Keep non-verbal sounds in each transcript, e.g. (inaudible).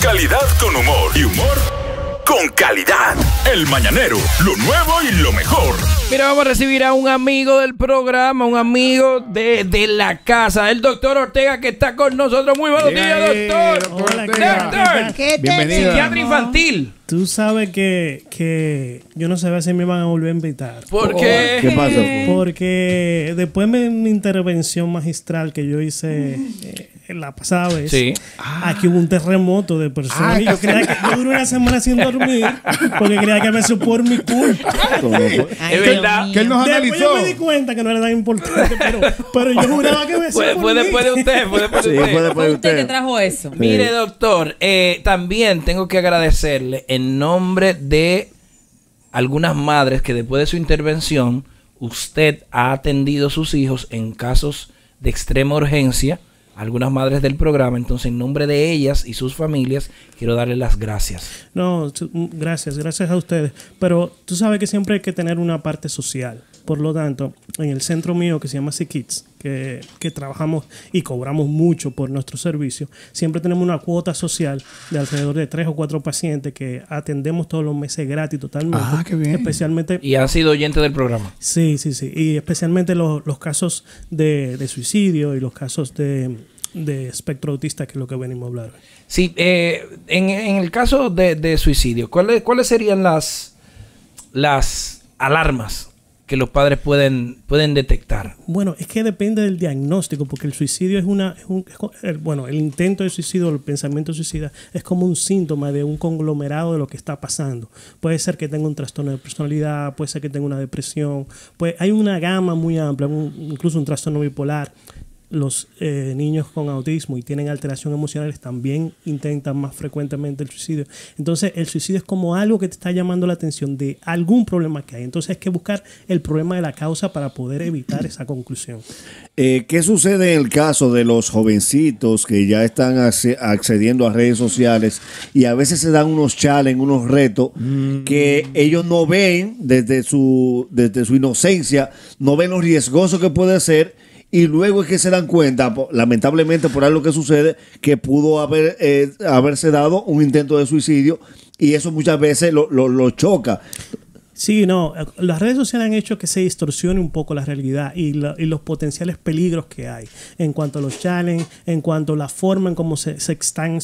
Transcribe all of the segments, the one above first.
Calidad con humor. Y humor con calidad. El mañanero, lo nuevo y lo mejor. Mira, vamos a recibir a un amigo del programa, un amigo de, de la casa, el doctor Ortega que está con nosotros. Muy buenos días, doctor. Hola, doctor. ¿Qué Psiquiatra infantil. Tú sabes que, que yo no sabía si me van a volver a invitar. ¿Por oh, qué? ¿Qué pasa? Porque después de mi intervención magistral que yo hice eh, la pasada vez. Aquí hubo un terremoto de personas ah, y yo creía que yo duré una semana sin dormir porque creía que me supo por mi culpa. es verdad. Que él nos Después yo me di cuenta que no era tan importante, pero, yo juraba que me supo por después de usted, puede, después usted. usted. que trajo eso. Mire, doctor, eh, también tengo que agradecerle en nombre de algunas madres que después de su intervención usted ha atendido a sus hijos en casos de extrema urgencia algunas madres del programa. Entonces, en nombre de ellas y sus familias, quiero darles las gracias. No, mm, gracias, gracias a ustedes. Pero tú sabes que siempre hay que tener una parte social. Por lo tanto, en el centro mío que se llama C-Kids, que, trabajamos y cobramos mucho por nuestro servicio, siempre tenemos una cuota social de alrededor de tres o cuatro pacientes que atendemos todos los meses gratis totalmente. Ah, qué bien. Especialmente, y han sido oyente del programa. Sí, sí, sí. Y especialmente los, casos de, de suicidio y los casos de espectro autista, que es lo que venimos a hablar. Sí, eh, en, el caso de, de suicidio, ¿cuáles, ¿cuáles serían las, las alarmas que los padres pueden, pueden detectar? Bueno, es que depende del diagnóstico, porque el suicidio es una... un, bueno, el intento de suicidio el pensamiento suicida es como un síntoma de un conglomerado de lo que está pasando. Puede ser que tenga un trastorno de personalidad, puede ser que tenga una depresión, pues hay una gama muy amplia, incluso un trastorno bipolar los eh, niños con autismo y tienen alteración emocionales también intentan más frecuentemente el suicidio. Entonces, el suicidio es como algo que te está llamando la atención de algún problema que hay. Entonces, hay que buscar el problema de la causa para poder evitar esa conclusión. Eh, ¿Qué sucede en el caso de los jovencitos que ya están accediendo a redes sociales y a veces se dan unos challenges, unos retos mm. que ellos no ven desde su, desde su inocencia, no ven lo riesgoso que puede ser? y luego es que se dan cuenta, lamentablemente por algo que sucede, que pudo haber, eh, haberse dado un intento de suicidio y eso muchas veces lo, lo choca. Sí, no, las redes sociales han hecho que se distorsione un poco la realidad y, los potenciales peligros que hay en cuanto a los challenges, en cuanto a la forma en cómo se, están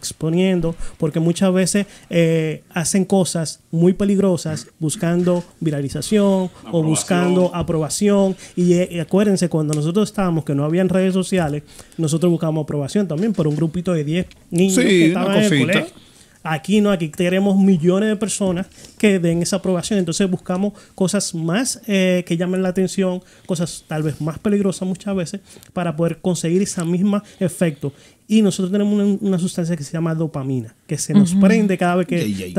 exponiendo, porque muchas veces eh, hacen cosas muy peligrosas buscando viralización o buscando aprobación. Eh, y, acuérdense, cuando nosotros estábamos, que no habían redes sociales, nosotros buscábamos aprobación también por un grupito de 10 niños sí, que estaban en el Aquí no, aquí tenemos millones de personas que den esa aprobación. Entonces buscamos cosas más eh, que llamen la atención, cosas tal vez más peligrosas muchas veces, para poder conseguir ese mismo efecto. Y nosotros tenemos una, sustancia que se llama dopamina, que se nos prende cada vez que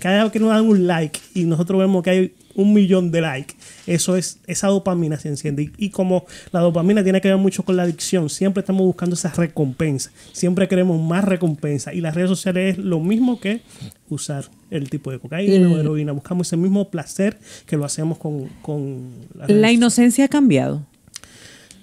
cada vez que nos dan un like y nosotros vemos que hay un millón de likes. Eso es, esa dopamina se enciende. Y, como la dopamina tiene que ver mucho con la adicción, siempre estamos buscando esa recompensa. Siempre queremos más recompensa. Y las redes sociales es lo mismo que usar el tipo de cocaína o heroína. Buscamos ese mismo placer que lo hacemos con, con la, la inocencia ha cambiado.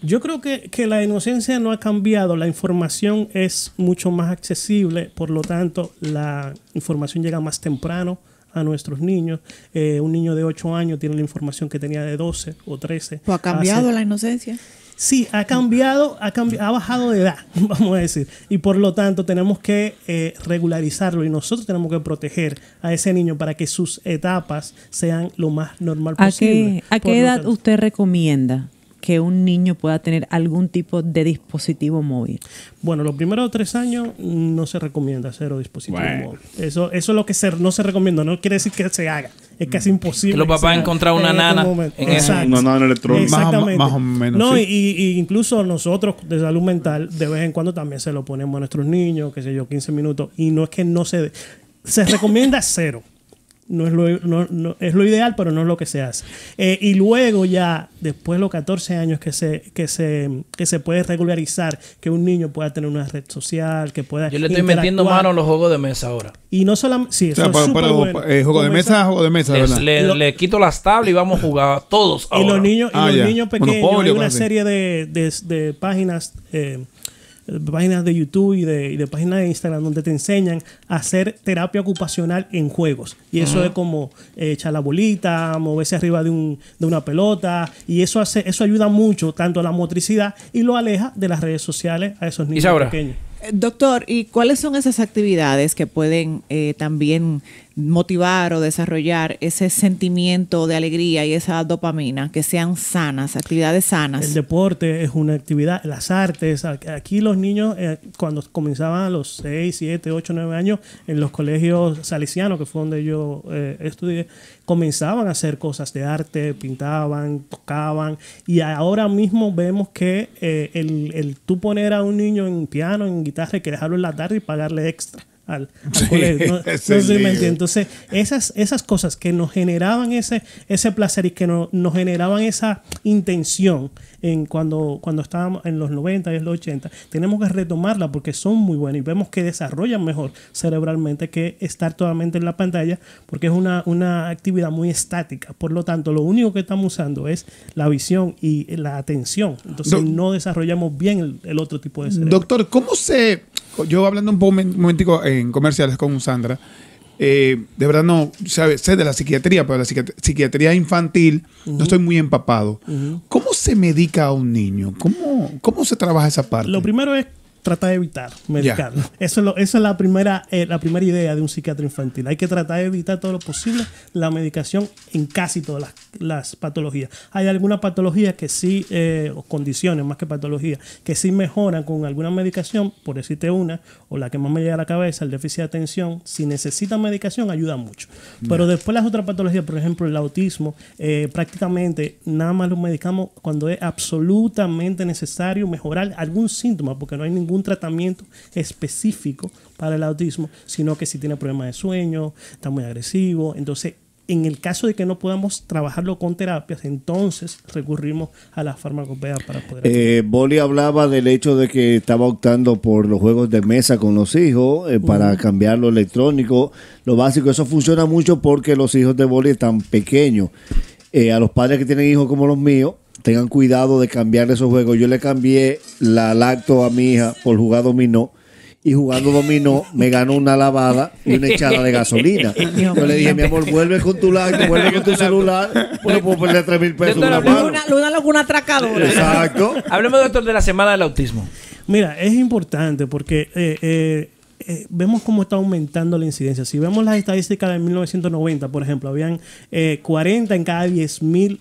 Yo creo que, que, la inocencia no ha cambiado, la información es mucho más accesible, por lo tanto la información llega más temprano a nuestros niños. Eh, un niño de 8 años tiene la información que tenía de 12 o 13. ¿O ha cambiado la inocencia? Sí, ha cambiado, ha, ha bajado de edad, (laughs) vamos a decir. Y por lo tanto tenemos que eh, regularizarlo y nosotros tenemos que proteger a ese niño para que sus etapas sean lo más normal posible. ¿A qué edad usted recomienda que un niño pueda tener algún tipo de dispositivo móvil? Bueno, los primeros tres años no se recomienda cero dispositivo móvil. Eso, eso es lo que no se recomienda, no quiere decir que se haga. Es casi mm. imposible. Que los papás encontraron una este nana. En Una nana electrónica. Más, o, menos. No, y, incluso nosotros de salud mental, de vez en cuando también se lo ponemos a nuestros niños, qué sé yo, 15 minutos. Y no es que no se. se recomienda cero. No es, lo, no, es lo ideal, pero no es lo que se hace. Eh, y luego ya, después de los 14 años que se, que, se, que se puede regularizar, que un niño pueda tener una red social, que pueda... Yo le estoy metiendo mano a los juegos de mesa ahora. Y no solamente... Sí, es eh, juego de mesa, juego de mesa, Le, quito las tablas y vamos a jugar todos ahora. Y los niños, y ah, los niños pequeños, una serie de, de, páginas... Eh, páginas de YouTube y de, y de, páginas de Instagram donde te enseñan a hacer terapia ocupacional en juegos. Y eso es como eh, echar la bolita, moverse arriba de, un, de una pelota. Y eso hace, eso ayuda mucho tanto a la motricidad y lo aleja de las redes sociales a esos niños pequeños. Eh, doctor, ¿y cuáles son esas actividades que pueden eh, también motivar o desarrollar ese sentimiento de alegría y esa dopamina, que sean sanas, actividades sanas. El deporte es una actividad, las artes, aquí los niños eh, cuando comenzaban a los 6, 7, 8, 9 años en los colegios salesianos, que fue donde yo eh, estudié, comenzaban a hacer cosas de arte, pintaban, tocaban y ahora mismo vemos que eh, el, tú poner a un niño en piano, en guitarra, y que dejarlo en la tarde y pagarle extra al, Entonces, esas, esas cosas que nos generaban ese, ese placer y que no, nos generaban esa intención en cuando, cuando estábamos en los 90 y en los 80, tenemos que retomarla porque son muy buenas y vemos que desarrollan mejor cerebralmente que estar totalmente en la pantalla porque es una, una actividad muy estática. Por lo tanto, lo único que estamos usando es la visión y la atención. Entonces, no desarrollamos bien el, el otro tipo de cerebro. Doctor, ¿cómo se yo hablando un momentico en comerciales con Sandra, eh, de verdad no sabe, sé de la psiquiatría, pero la psiquiatría, infantil no estoy muy empapado. ¿Cómo se medica a un niño? ¿Cómo, ¿Cómo se trabaja esa parte? Lo primero es trata de evitar medicarlo. Esa Eso, es la primera, eh, la primera idea de un psiquiatra infantil. Hay que tratar de evitar todo lo posible la medicación en casi todas las, patologías. Hay algunas patologías que sí, eh, o condiciones más que patologías, que sí mejoran con alguna medicación, por decirte una, o la que más me llega a la cabeza, el déficit de atención. Si necesita medicación, ayuda mucho. Pero después las otras patologías, por ejemplo, el autismo, eh, prácticamente nada más lo medicamos cuando es absolutamente necesario mejorar algún síntoma, porque no hay ningún un tratamiento específico para el autismo, sino que si tiene problemas de sueño, está muy agresivo. Entonces, en el caso de que no podamos trabajarlo con terapias, entonces recurrimos a la farmacopea para poder... Eh, Boli hablaba del hecho de que estaba optando por los juegos de mesa con los hijos eh, para cambiar lo electrónico, lo básico. Eso funciona mucho porque los hijos de Boli están pequeños. Eh, a los padres que tienen hijos como los míos, tengan cuidado de cambiar esos juegos. Yo le cambié la lacto a mi hija por jugar dominó. Y jugando dominó me ganó una lavada y una echada de gasolina. (laughs) Yo le dije, mi amor, vuelve con tu lacto, vuelve con tu celular, no puedo perder 3 mil pesos. una locura lo atracadora. Exacto. Hablemos, doctor, de la semana del autismo. Mira, es importante porque eh, eh, eh, vemos cómo está aumentando la incidencia. Si vemos las estadísticas de 1990, por ejemplo, habían 40 en cada 10 mil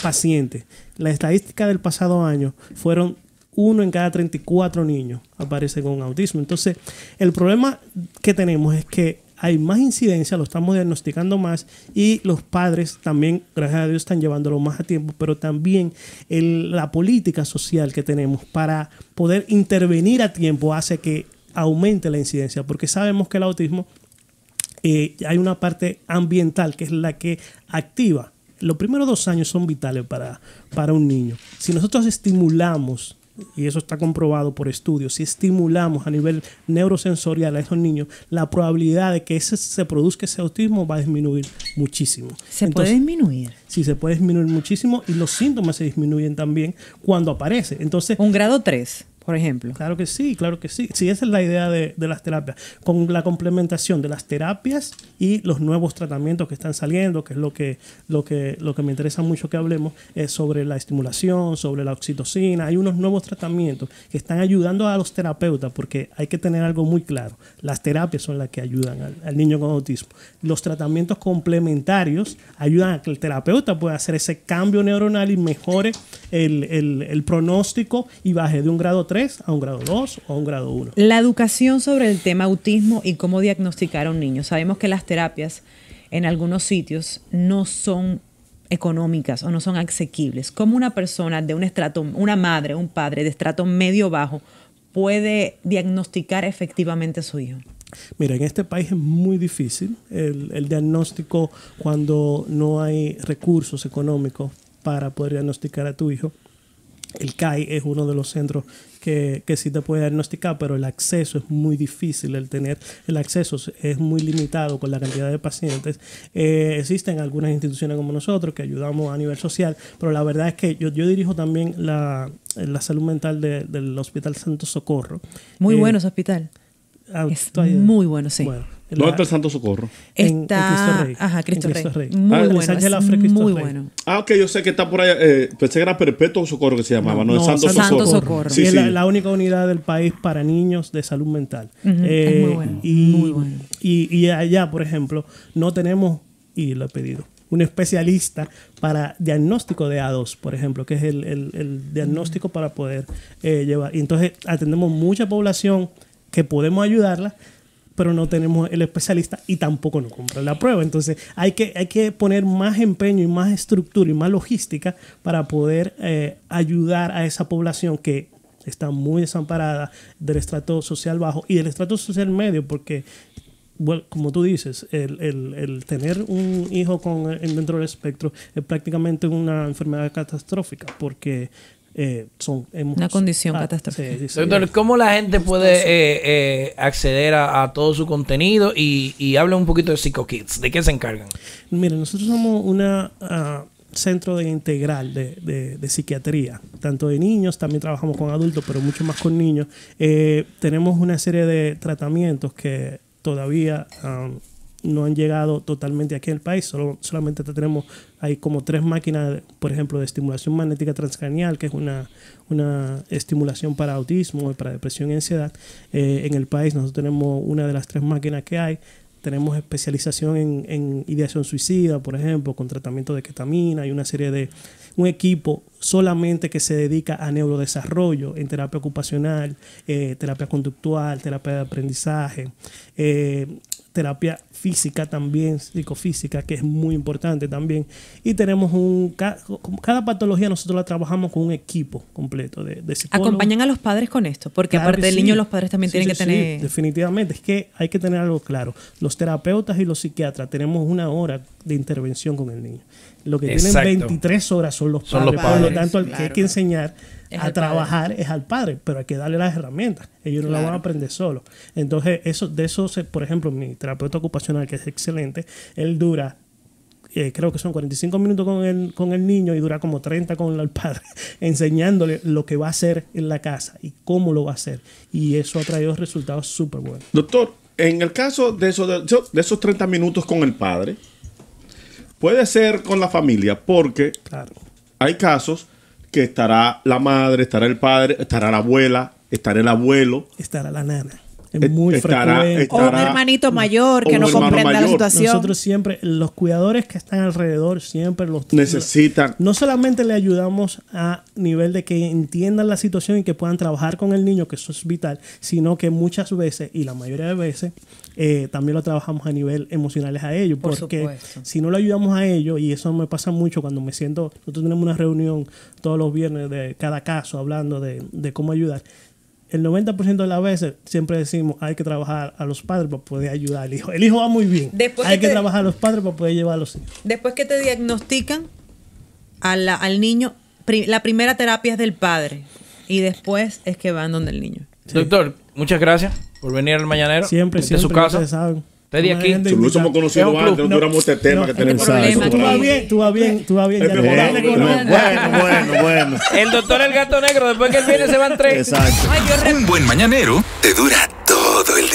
pacientes. La estadística del pasado año fueron uno en cada 34 niños aparece con autismo. Entonces, el problema que tenemos es que hay más incidencia, lo estamos diagnosticando más y los padres también, gracias a Dios, están llevándolo más a tiempo, pero también la política social que tenemos para poder intervenir a tiempo hace que aumente la incidencia, porque sabemos que el autismo eh, hay una parte ambiental que es la que activa los primeros dos años son vitales para, para un niño. Si nosotros estimulamos y eso está comprobado por estudios, si estimulamos a nivel neurosensorial a esos niños, la probabilidad de que ese, se produzca ese autismo va a disminuir muchísimo. ¿Se puede disminuir? Sí, se puede disminuir muchísimo y los síntomas se disminuyen también cuando aparece. Entonces, un grado 3 por ejemplo. Claro que sí, claro que sí. Sí, esa es la idea de, las terapias. Con la complementación de las terapias y los nuevos tratamientos que están saliendo, que es lo que, lo que, lo que me interesa mucho que hablemos, es sobre la estimulación, sobre la oxitocina. Hay unos nuevos tratamientos que están ayudando a los terapeutas, porque hay que tener algo muy claro. Las terapias son las que ayudan al, niño con autismo. Los tratamientos complementarios ayudan a que el terapeuta pueda hacer ese cambio neuronal y mejore el pronóstico y baje de un grado 3 a un grado 2 o a un grado 1. La educación sobre el tema autismo y cómo diagnosticar a un niño. Sabemos que las terapias en algunos sitios no son económicas o no son asequibles. ¿Cómo una persona de un estrato, una madre, un padre de estrato medio bajo puede diagnosticar efectivamente a su hijo? Mira, en este país es muy difícil el, el diagnóstico cuando no hay recursos económicos para poder diagnosticar a tu hijo. El CAI es uno de los centros que, sí te puede diagnosticar, pero el acceso es muy difícil, el tener el acceso es muy limitado con la cantidad de pacientes. Eh, existen algunas instituciones como nosotros que ayudamos a nivel social, pero la verdad es que yo, yo dirijo también la, la salud mental del Hospital Santo Socorro. Muy eh, bueno ese hospital. Ah, muy bueno, sí no está el Santo Socorro? Está Cristo Rey. Ajá, Cristo, Rey. Muy, ah, bueno, Ah, ok, yo sé que está por allá. Eh, pensé que era Perpetuo Socorro que se llamaba, no, Santo, Socorro. Sí, Es la, única unidad del país para niños de salud mental. Eh, muy bueno. Y, muy bueno. Y, allá, por ejemplo, no tenemos, y lo he pedido, un especialista para diagnóstico de A2, por ejemplo, que es el, diagnóstico para poder eh, llevar. Y entonces atendemos mucha población que podemos ayudarla pero no tenemos el especialista y tampoco nos compran la prueba. Entonces hay que, hay que poner más empeño y más estructura y más logística para poder eh, ayudar a esa población que está muy desamparada del estrato social bajo y del estrato social medio, porque bueno, como tú dices, el, tener un hijo con, dentro del espectro es prácticamente una enfermedad catastrófica, porque eh, son, Una condición ah, catastrófica. Doctor, ¿cómo la gente puede eh, eh, acceder a, todo su contenido? Y, y habla un poquito de PsychoKids ¿De qué se encargan? Mire, nosotros somos un ah, centro de integral de, psiquiatría, tanto de niños, también trabajamos con adultos, pero mucho más con niños. tenemos una serie de tratamientos que todavía ah, no han llegado totalmente aquí en el país, solo, solamente tenemos, ahí como tres máquinas, por ejemplo, de estimulación magnética transcranial, que es una, una estimulación para autismo y para depresión y ansiedad. Eh, en el país nosotros tenemos una de las tres máquinas que hay, tenemos especialización en, ideación suicida, por ejemplo, con tratamiento de ketamina y una serie de un equipo solamente que se dedica a neurodesarrollo en terapia ocupacional, eh, terapia conductual, terapia de aprendizaje. Eh, terapia física también, psicofísica, que es muy importante también. Y tenemos un... Cada patología nosotros la trabajamos con un equipo completo de, de Acompañan a los padres con esto, porque aparte del niño los padres también tienen que tener... definitivamente, es que hay que tener algo claro. Los terapeutas y los psiquiatras tenemos una hora de intervención con el niño. Lo que tienen 23 horas son los padres. Por lo tanto, hay que enseñar a trabajar es al padre, pero hay que darle las herramientas. Ellos no las van a aprender solo Entonces, eso, de eso, por ejemplo, mi terapeuta ocupacional, que es excelente, él dura eh, creo que son 45 minutos con el, con el niño y dura como 30 con el padre, (laughs) enseñándole lo que va a hacer en la casa y cómo lo va a hacer. Y eso ha traído resultados súper buenos. Doctor, en el caso de, esos 30 minutos con el padre, puede ser con la familia, porque hay casos que estará la madre, estará el padre, estará la abuela, estará el abuelo. Estará la nana. Es muy estará, frecuente. o un hermanito mayor que no comprenda la situación. Nosotros siempre, los cuidadores que están alrededor, siempre los necesitan. No solamente le ayudamos a nivel de que entiendan la situación y que puedan trabajar con el niño, que eso es vital, sino que muchas veces, y la mayoría de veces, eh, también lo trabajamos a nivel emocional a ellos. porque si no lo ayudamos a ellos, y eso me pasa mucho cuando me siento, nosotros tenemos una reunión todos los viernes de cada caso hablando de, de cómo ayudar el 90% de las veces siempre decimos hay que trabajar a los padres para poder ayudar al hijo. El hijo va muy bien. hay que, trabajar a los padres para poder llevar a los hijos. Después que te diagnostican al niño, la primera terapia es del padre y después es que van donde el niño. Doctor, muchas gracias por venir al mañanero. Siempre, este siempre. su casa. Estoy de aquí. lo conocido antes, no, duramos este tema que este tenemos. Tú vas bien, tú vas bien, tú este vas bien. bueno, bueno, bueno. El doctor El Gato Negro, después que él viene se van tres. Exacto. Un buen mañanero te dura todo el día.